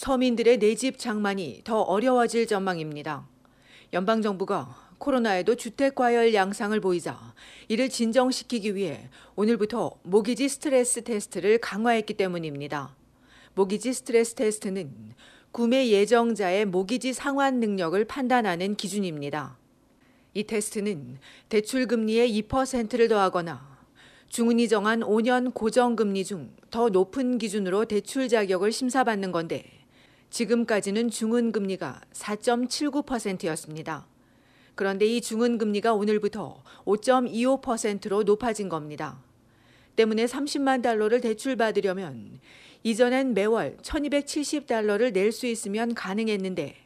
서민들의 내집 장만이 더 어려워질 전망입니다. 연방정부가 코로나에도 주택과열 양상을 보이자 이를 진정시키기 위해 오늘부터 모기지 스트레스 테스트를 강화했기 때문입니다. 모기지 스트레스 테스트는 구매 예정자의 모기지 상환 능력을 판단하는 기준입니다. 이 테스트는 대출 금리의 2%를 더하거나 중은이 정한 5년 고정금리 중 더 높은 기준으로 대출 자격을 심사받는 건데 지금까지는 중은금리가 4.79%였습니다. 그런데 이 중은금리가 오늘부터 5.25%로 높아진 겁니다. 때문에 30만 달러를 대출받으려면 이전엔 매월 1270달러를 낼 수 있으면 가능했는데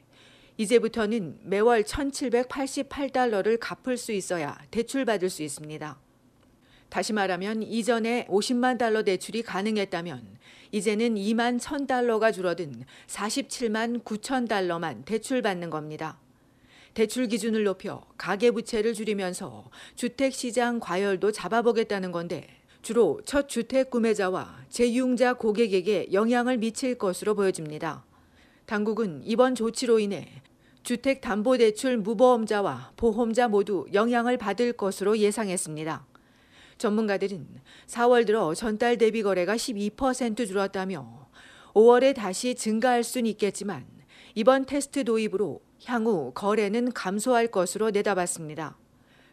이제부터는 매월 1788달러를 갚을 수 있어야 대출받을 수 있습니다. 다시 말하면 이전에 50만 달러 대출이 가능했다면 이제는 2만 1,000달러가 줄어든 47만 9,000달러만 대출받는 겁니다. 대출 기준을 높여 가계부채를 줄이면서 주택시장 과열도 잡아보겠다는 건데 주로 첫 주택 구매자와 재융자 고객에게 영향을 미칠 것으로 보여집니다. 당국은 이번 조치로 인해 주택담보대출 무보험자와 보험자 모두 영향을 받을 것으로 예상했습니다. 전문가들은 4월 들어 전달 대비 거래가 12% 줄었다며 5월에 다시 증가할 수는 있겠지만 이번 테스트 도입으로 향후 거래는 감소할 것으로 내다봤습니다.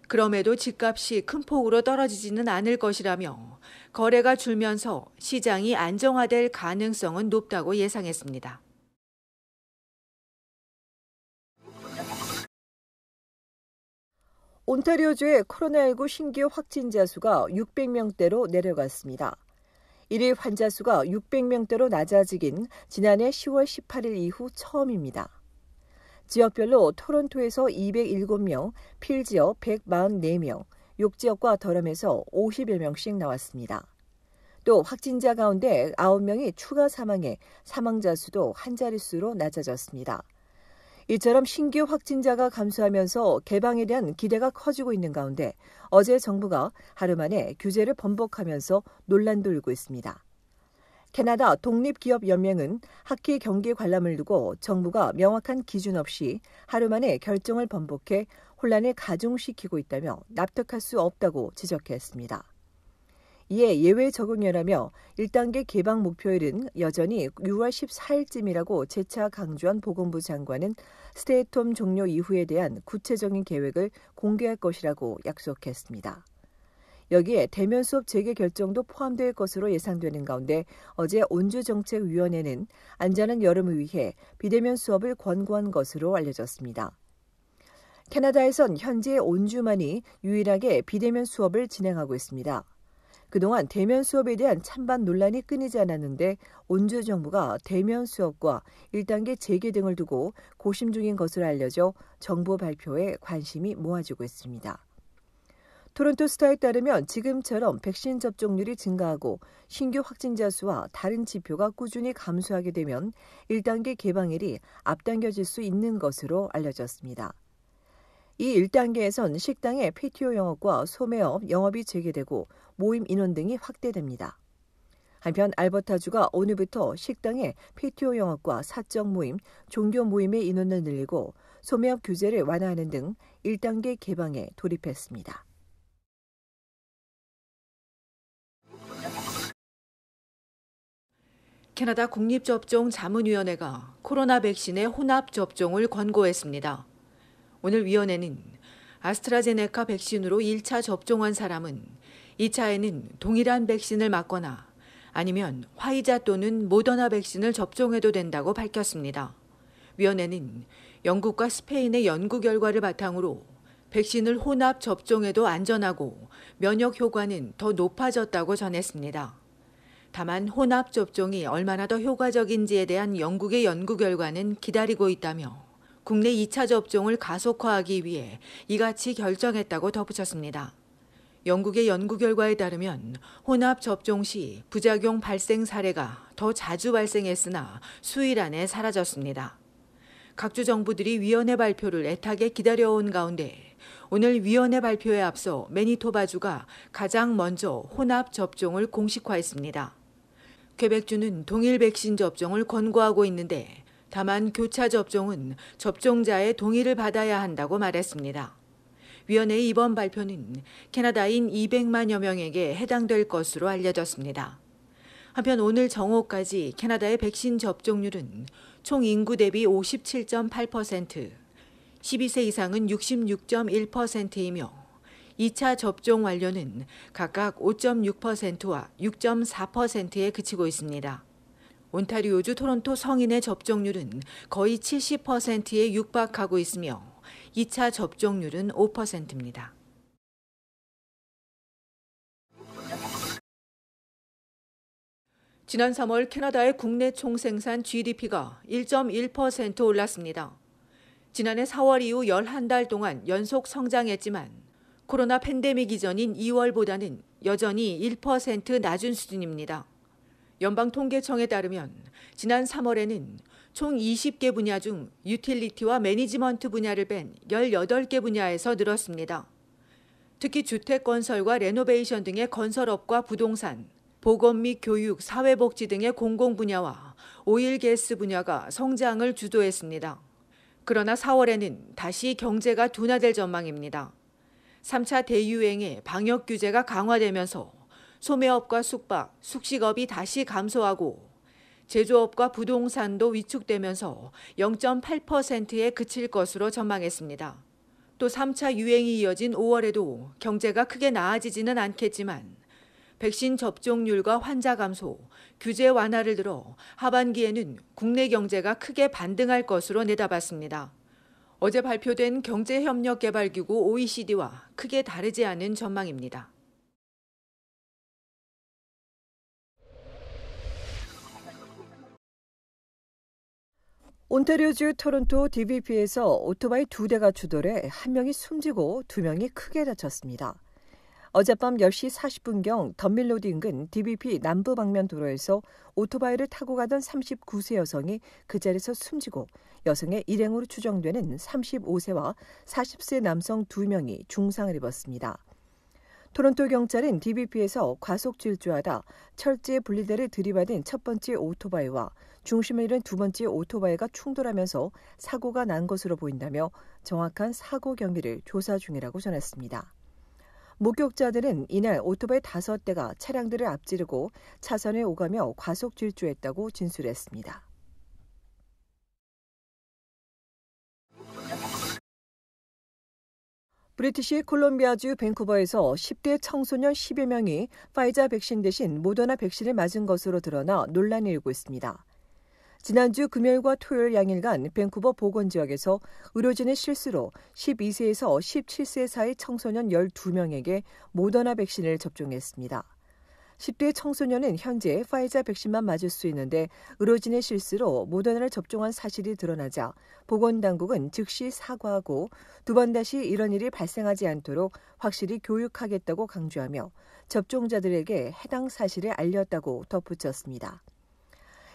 그럼에도 집값이 큰 폭으로 떨어지지는 않을 것이라며 거래가 줄면서 시장이 안정화될 가능성은 높다고 예상했습니다. 온타리오주의 코로나19 신규 확진자 수가 600명대로 내려갔습니다. 1일 환자 수가 600명대로 낮아지긴 지난해 10월 18일 이후 처음입니다. 지역별로 토론토에서 207명, 필지역 144명, 욕지역과 더럼에서 50여 명씩 나왔습니다. 또 확진자 가운데 9명이 추가 사망해 사망자 수도 한 자릿수로 낮아졌습니다. 이처럼 신규 확진자가 감소하면서 개방에 대한 기대가 커지고 있는 가운데 어제 정부가 하루 만에 규제를 번복하면서 논란도 일고 있습니다. 캐나다 독립기업연맹은 학기 경기 관람을 두고 정부가 명확한 기준 없이 하루 만에 결정을 번복해 혼란을 가중시키고 있다며 납득할 수 없다고 지적했습니다. 이에 예, 예외 적응이라며 1단계 개방 목표일은 여전히 6월 14일쯤이라고 재차 강조한 보건부 장관은 스테이트홈 종료 이후에 대한 구체적인 계획을 공개할 것이라고 약속했습니다. 여기에 대면 수업 재개 결정도 포함될 것으로 예상되는 가운데 어제 온주정책위원회는 안전한 여름을 위해 비대면 수업을 권고한 것으로 알려졌습니다. 캐나다에선 현재 온주만이 유일하게 비대면 수업을 진행하고 있습니다. 그동안 대면 수업에 대한 찬반 논란이 끊이지 않았는데 온주 정부가 대면 수업과 1단계 재개 등을 두고 고심 중인 것으로 알려져 정부 발표에 관심이 모아지고 있습니다. 토론토 스타에 따르면 지금처럼 백신 접종률이 증가하고 신규 확진자 수와 다른 지표가 꾸준히 감소하게 되면 1단계 개방일이 앞당겨질 수 있는 것으로 알려졌습니다. 이 1단계에선 식당의 PTO 영업과 소매업 영업이 재개되고 모임 인원 등이 확대됩니다. 한편 알버타주가 오늘부터 식당의 PTO 영업과 사적 모임, 종교 모임의 인원을 늘리고 소매업 규제를 완화하는 등 1단계 개방에 돌입했습니다. 캐나다 국립접종 자문위원회가 코로나 백신의 혼합 접종을 권고했습니다. 오늘 위원회는 아스트라제네카 백신으로 1차 접종한 사람은 2차에는 동일한 백신을 맞거나 아니면 화이자 또는 모더나 백신을 접종해도 된다고 밝혔습니다. 위원회는 영국과 스페인의 연구 결과를 바탕으로 백신을 혼합 접종해도 안전하고 면역 효과는 더 높아졌다고 전했습니다. 다만 혼합 접종이 얼마나 더 효과적인지에 대한 영국의 연구 결과는 기다리고 있다며 국내 2차 접종을 가속화하기 위해 이같이 결정했다고 덧붙였습니다. 영국의 연구 결과에 따르면 혼합 접종 시 부작용 발생 사례가 더 자주 발생했으나 수일 안에 사라졌습니다. 각주 정부들이 위원회 발표를 애타게 기다려온 가운데 오늘 위원회 발표에 앞서 매니토바주가 가장 먼저 혼합 접종을 공식화했습니다. 퀘벡주는 동일 백신 접종을 권고하고 있는데 다만 교차 접종은 접종자의 동의를 받아야 한다고 말했습니다. 위원회의 이번 발표는 캐나다인 200만여 명에게 해당될 것으로 알려졌습니다. 한편 오늘 정오까지 캐나다의 백신 접종률은 총 인구 대비 57.8%, 12세 이상은 66.1%이며 2차 접종 완료는 각각 5.6%와 6.4%에 그치고 있습니다. 온타리오주 토론토 성인의 접종률은 거의 70%에 육박하고 있으며 2차 접종률은 5%입니다. 지난 3월 캐나다의 국내 총생산 GDP가 1.1% 올랐습니다. 지난해 4월 이후 11달 동안 연속 성장했지만 코로나 팬데믹 이전인 2월보다는 여전히 1% 낮은 수준입니다. 연방통계청에 따르면 지난 3월에는 총 20개 분야 중 유틸리티와 매니지먼트 분야를 뺀 18개 분야에서 늘었습니다. 특히 주택 건설과 레노베이션 등의 건설업과 부동산, 보건 및 교육, 사회복지 등의 공공 분야와 오일 게스 분야가 성장을 주도했습니다. 그러나 4월에는 다시 경제가 둔화될 전망입니다. 3차 대유행에 방역 규제가 강화되면서 소매업과 숙박, 숙식업이 다시 감소하고 제조업과 부동산도 위축되면서 0.8%에 그칠 것으로 전망했습니다. 또 3차 유행이 이어진 5월에도 경제가 크게 나아지지는 않겠지만 백신 접종률과 환자 감소, 규제 완화를 들어 하반기에는 국내 경제가 크게 반등할 것으로 내다봤습니다. 어제 발표된 경제협력개발기구 OECD와 크게 다르지 않은 전망입니다. 온타리오주 토론토 DVP에서 오토바이 두 대가 추돌해 한 명이 숨지고 두 명이 크게 다쳤습니다. 어젯밤 10시 40분경 덤밀로드 인근 DBP 남부 방면 도로에서 오토바이를 타고 가던 39세 여성이 그 자리에서 숨지고 여성의 일행으로 추정되는 35세와 40세 남성 2명이 중상을 입었습니다. 토론토 경찰은 DBP에서 과속 질주하다 철제 분리대를 들이받은 첫 번째 오토바이와 중심을 잃은 두 번째 오토바이가 충돌하면서 사고가 난 것으로 보인다며 정확한 사고 경위를 조사 중이라고 전했습니다. 목격자들은 이날 오토바이 다섯 대가 차량들을 앞지르고 차선에 오가며 과속 질주했다고 진술했습니다. 브리티시 콜롬비아주 밴쿠버에서 10대 청소년 10여 명이 파이자 백신 대신 모더나 백신을 맞은 것으로 드러나 논란이 일고 있습니다. 지난주 금요일과 토요일 양일간 밴쿠버 보건 지역에서 의료진의 실수로 12세에서 17세 사이 청소년 12명에게 모더나 백신을 접종했습니다. 10대 청소년은 현재 파이자 백신만 맞을 수 있는데 의료진의 실수로 모더나를 접종한 사실이 드러나자 보건당국은 즉시 사과하고 두 번 다시 이런 일이 발생하지 않도록 확실히 교육하겠다고 강조하며 접종자들에게 해당 사실을 알렸다고 덧붙였습니다.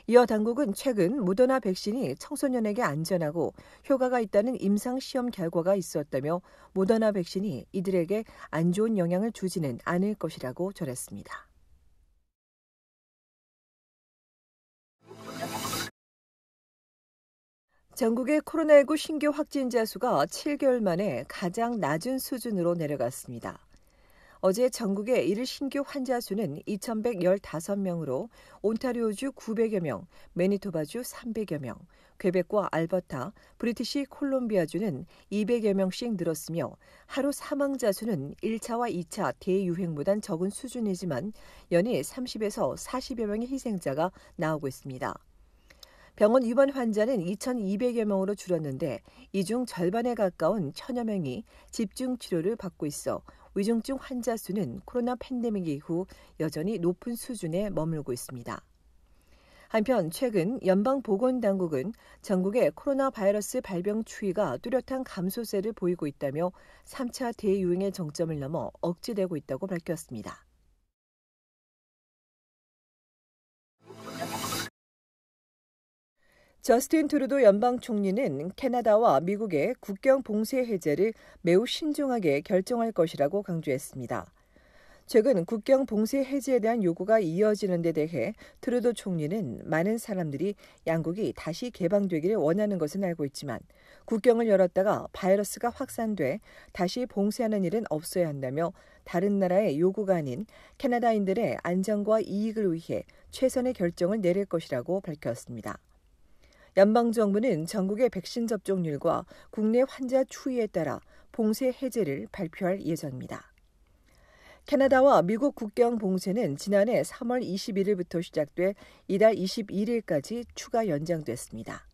이어 당국은 최근 모더나 백신이 청소년에게 안전하고 효과가 있다는 임상 시험 결과가 있었다며 모더나 백신이 이들에게 안 좋은 영향을 주지는 않을 것이라고 전했습니다. 전국의 코로나19 신규 확진자 수가 7개월 만에 가장 낮은 수준으로 내려갔습니다. 어제 전국의 1일 신규 환자 수는 2,115명으로 온타리오주 900여 명, 매니토바주 300여 명, 괴백과 알버타, 브리티시 콜롬비아주는 200여 명씩 늘었으며 하루 사망자 수는 1차와 2차 대유행보단 적은 수준이지만 연일 30에서 40여 명의 희생자가 나오고 있습니다. 병원 입원 환자는 2,200여 명으로 줄었는데 이 중 절반에 가까운 천여 명이 집중 치료를 받고 있어 위중증 환자 수는 코로나 팬데믹 이후 여전히 높은 수준에 머물고 있습니다. 한편 최근 연방보건당국은 전국의 코로나 바이러스 발병 추이가 뚜렷한 감소세를 보이고 있다며 3차 대유행의 정점을 넘어 억제되고 있다고 밝혔습니다. 저스틴 트루도 연방 총리는 캐나다와 미국의 국경 봉쇄 해제를 매우 신중하게 결정할 것이라고 강조했습니다. 최근 국경 봉쇄 해제에 대한 요구가 이어지는 데 대해 트루도 총리는 많은 사람들이 양국이 다시 개방되기를 원하는 것은 알고 있지만 국경을 열었다가 바이러스가 확산돼 다시 봉쇄하는 일은 없어야 한다며 다른 나라의 요구가 아닌 캐나다인들의 안전과 이익을 위해 최선의 결정을 내릴 것이라고 밝혔습니다. 연방 정부는 전국의 백신 접종률과 국내 환자 추이에 따라 봉쇄 해제를 발표할 예정입니다. 캐나다와 미국 국경 봉쇄는 지난해 3월 21일부터 시작돼 이달 21일까지 추가 연장됐습니다.